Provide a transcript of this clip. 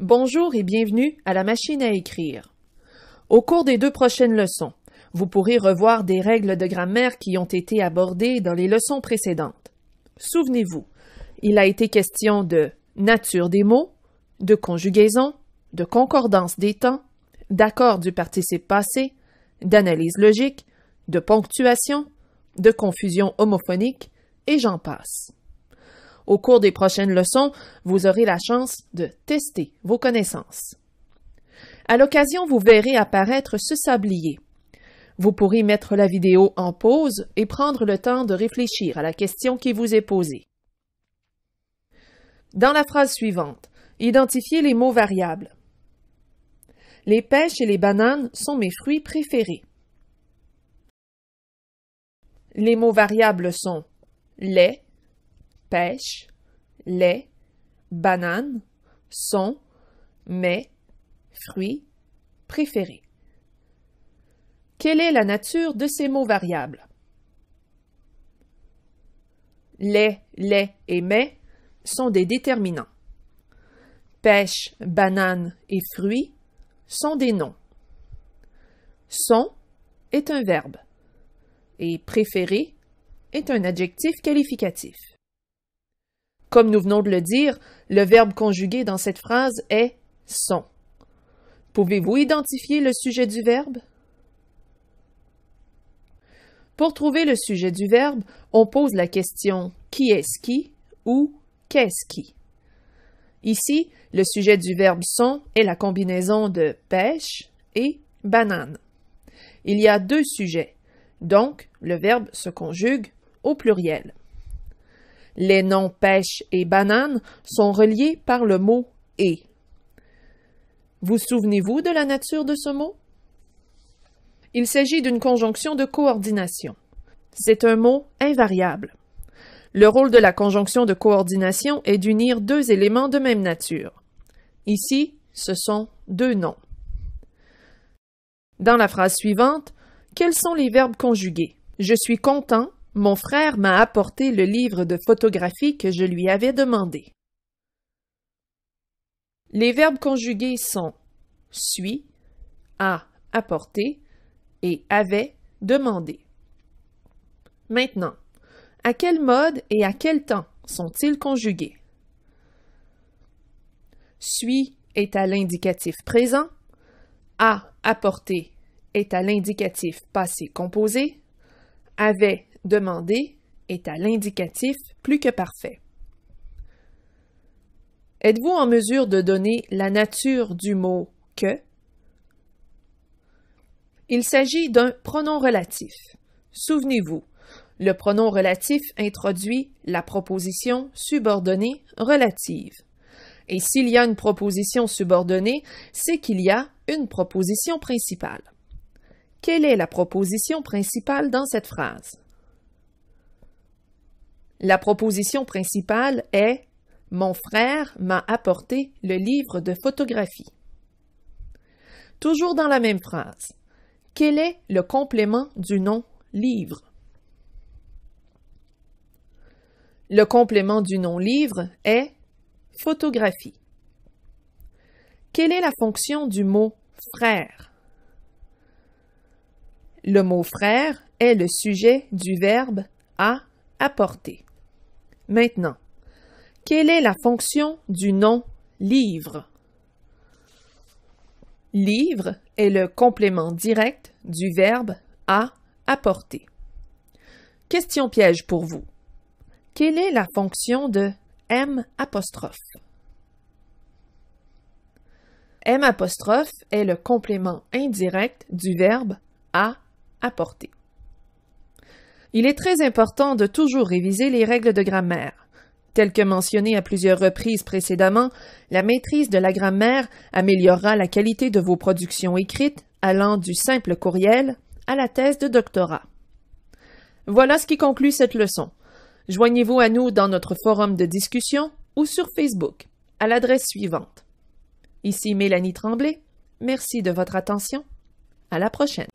Bonjour et bienvenue à la machine à écrire. Au cours des deux prochaines leçons, vous pourrez revoir des règles de grammaire qui ont été abordées dans les leçons précédentes. Souvenez-vous, il a été question de nature des mots, de conjugaison, de concordance des temps, d'accord du participe passé, d'analyse logique, de ponctuation, de confusion homophonique, et j'en passe. Au cours des prochaines leçons, vous aurez la chance de tester vos connaissances. À l'occasion, vous verrez apparaître ce sablier. Vous pourrez mettre la vidéo en pause et prendre le temps de réfléchir à la question qui vous est posée. Dans la phrase suivante, identifiez les mots variables. Les pêches et les bananes sont mes fruits préférés. Les mots variables sont lait, pêche, lait, banane, sont, mais, fruits, préférés. Quelle est la nature de ces mots variables? Les lait et mais sont des déterminants. Pêche, banane et fruits sont des noms. Son est un verbe et préféré est un adjectif qualificatif. Comme nous venons de le dire, le verbe conjugué dans cette phrase est son. Pouvez-vous identifier le sujet du verbe? Pour trouver le sujet du verbe, on pose la question qui est-ce qui ou qu'est-ce qui. Ici, le sujet du verbe son est la combinaison de pêche et banane. Il y a deux sujets, donc le verbe se conjugue au pluriel. Les noms pêche et banane sont reliés par le mot et. Vous souvenez-vous de la nature de ce mot? Il s'agit d'une conjonction de coordination. C'est un mot invariable. Le rôle de la conjonction de coordination est d'unir deux éléments de même nature. Ici, ce sont deux noms. Dans la phrase suivante, quels sont les verbes conjugués? Je suis content, mon frère m'a apporté le livre de photographie que je lui avais demandé. Les verbes conjugués sont suis, a apporté et avait demandé. Maintenant, à quel mode et à quel temps sont-ils conjugués? Suis est à l'indicatif présent, a apporté est à l'indicatif passé composé, avait demandé est à l'indicatif plus que parfait. Êtes-vous en mesure de donner la nature du mot que? Il s'agit d'un pronom relatif. Souvenez-vous, le pronom relatif introduit la proposition subordonnée relative. Et s'il y a une proposition subordonnée, c'est qu'il y a une proposition principale. Quelle est la proposition principale dans cette phrase? La proposition principale est Mon frère m'a apporté le livre de photographie. Toujours dans la même phrase, quel est le complément du nom livre? Le complément du nom livre est photographie. Quelle est la fonction du mot frère? Le mot frère est le sujet du verbe à apporter. Maintenant, quelle est la fonction du nom livre? Livre est le complément direct du verbe à apporter. Question piège pour vous. Quelle est la fonction de M M est le complément indirect du verbe à apporter. Il est très important de toujours réviser les règles de grammaire. Telles que mentionnées à plusieurs reprises précédemment, la maîtrise de la grammaire améliorera la qualité de vos productions écrites allant du simple courriel à la thèse de doctorat. Voilà ce qui conclut cette leçon. Joignez-vous à nous dans notre forum de discussion ou sur Facebook à l'adresse suivante. Ici Mélanie Tremblay. Merci de votre attention. À la prochaine.